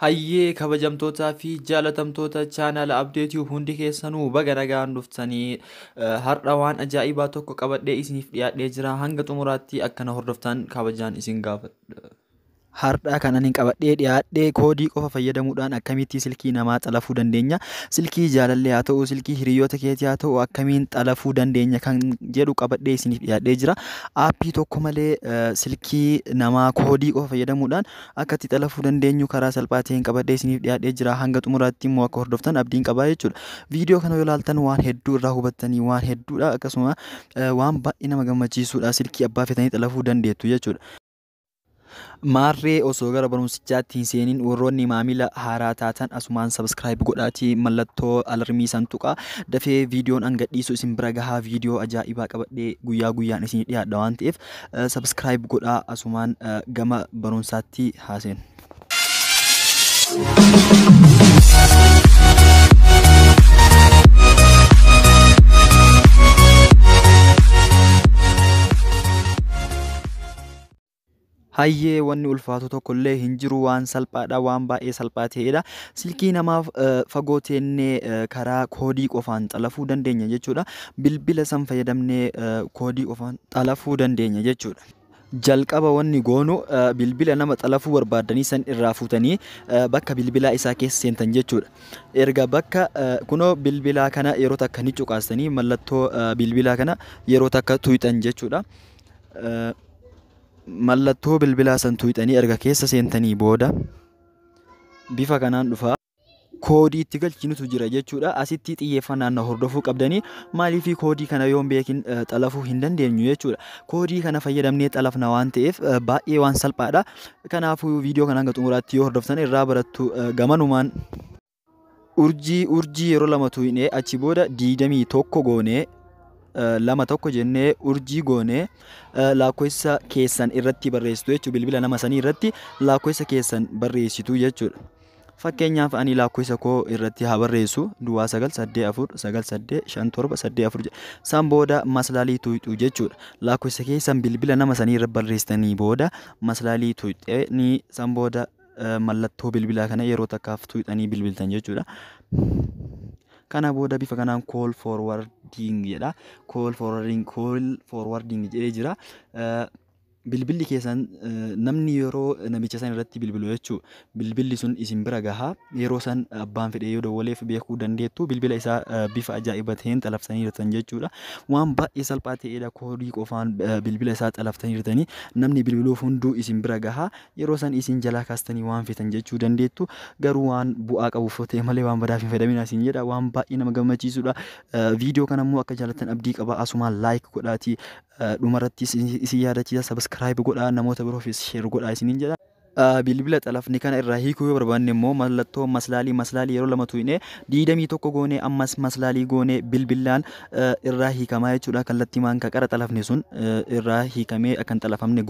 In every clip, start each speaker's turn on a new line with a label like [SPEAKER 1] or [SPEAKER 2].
[SPEAKER 1] Hayyee kabajamtootaa fi jaalatamtoota chaanaala abdeetii hundi keessanuu baga nagaan dhuftanii eh, har'a waan ajaa'ibaa tokko qabadhee isiniif dhiyaadhee jira hanga xumuraatti akkana hordoftan kabajaan isin gaafadha. har'aa kanan ani qabadhee dhiyaadhee koodii qofa fayyadamuudhaan akkamittii silkii namaa xalafuu dandeenya silkii jaalallee haa ta'u silkii hiriyoota keetii haa ta'u akkamiin xalafuu dandeenya kan jedhu qabadhee isiniif dhiyaadhee jira aappii tokko malee eh, silkii namaa koodii qofa fayyadamuudhaan akka itti xalafuu dandeenyu karaa salphaa ta'een qabadhee isiniif dhiyaadhee jira hanga xumuraatti immoo akka hordoftan abdiin qabaa jechuudha viidiyoo kana yoo waan hedduu irraa hubattanii waan hedduudha akkasuma eh, waan baay'ee nama gammachiisuudha silkii abbaa fetanii xalafuu dandeettu Maarree osoo gara barumsichaatti hin seeniin warroonni maamila haaraa taatan asumaan sabskiraayib godhaatii mallattoo alarmii san tuqaa. Dafee viidiyoon hanga dhiisu isin bira gahaa viidiyoo ajaa'ibaa qabadhee guyyaa guyyaan isin dhiyaadha waan ta'eef eh, sabskiraayib godhaa asumaan eh, gama barumsaatti haaseen hayyee wanni ulfaatu tokkollee hin jiru waan salphaadha waan baay'ee salphaa ta'edha. Silkii namaaf eh, fagoo teennee eh, karaa koodii qofaan xalafuu dandeenya jechuudha. Bilbila san fayyadamnee eh, koodii qofaan xalafuu dandeenya jechuudha. jalqaba wanni goonu bilbila nama xalafuu barbaadanii san irraa fuutanii bakka bilbilaa isaa keessa seentan jechuudha. Erga bakka kunoo bilbilaa kana yeroo takka ni cuqaastanii mallattoo bilbilaa kana yeroo takka tuyxan jechuudha. mallattoo bilbilaa san tuuxanii erga keessa seentanii booda bifa kanaan dhufaa. koodii itti galchinutu jira jechuudha. Asitti xiyyeeffannaan hordofuu qabdanii maalii fi koodii kana yoon beekin xalafuu hin dandeenyu jechuudha. Koodii kana fayyadamnee xalafna waan ta'eef baay'ee waan salphaadha. Kanaafuu viidiyoo kanaan hanga xumuraatti yoo hordoftan irraa barattu gamanumaan urjii urjii yeroo lama hidhee achi booda diidamii tokko goonee Eh, lama tokko jennee urjii goonee eh, laakkoofsa keessan irratti barreessitu jechuudha. Bilbila nama sanii irratti laakkoofsa keessan barreessitu jechuudha. Fakkeenyaaf ani laakkoofsa koo irratti haa barreessu duwwaa sagal saddee afur sagal saddee shan torba saddee afur san booda maslaalii tuyxu jechuudha. Laakkoofsa keessan bilbila nama sanii irra barreessitanii booda maslaalii tuyxee san booda eh, mallattoo bilbilaa kana yeroo takkaaf tuyxanii bilbiltan jechuudha. Kana booda bifa kanaan kool foorward forwarding jedha. Call forwarding jedhee jira. bilbilli keessan namni yeroo namicha san irratti bilbilu jechuu bilbilli sun isin bira gahaa yeroo san abbaan fedhee yoo dawwaleef beekuu dandeettu bilbila isaa bifa ajaa'iba ta'een jirtan jechuudha. Waan baay'ee salphaa ta'eedha koodii qofaan bilbila isaa jirtanii namni bilbiluuf hunduu isin bira gahaa yeroo san isin jalaa kaastanii waan fitan jechuu dandeettu garuu waan bu'aa qabuuf ta'e malee waan badaaf hin fedhamina isin jedha waan baay'ee nama gammachiisudha. Viidiyoo kanammoo akka jaalatan abdii qaba asumaan laayik godhaatii dhumarrattis isin yaadachiisa sabiskiraayib godhaa namoota biroofis sheer godhaa isiniin jedha. bilbila xalafni kana irraa hiikuu yoo barbaanne immoo mallattoo maslaalii maslaalii yeroo lamatu hinee diidamii tokko goonee ammas maslaalii goonee bilbilaan irraa hiikamaa jechuudha kallattii qara sun irraa hiikamee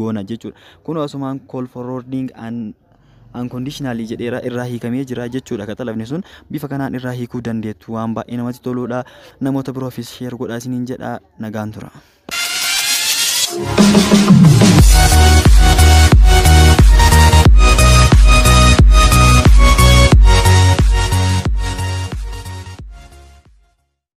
[SPEAKER 1] goona jechuudha kun irraa hiikamee jira jechuudha akka sun bifa kanaan irraa hiikuu dandeettu waan baay'ee namatti toluudha namoota biroofis tura. Thank you.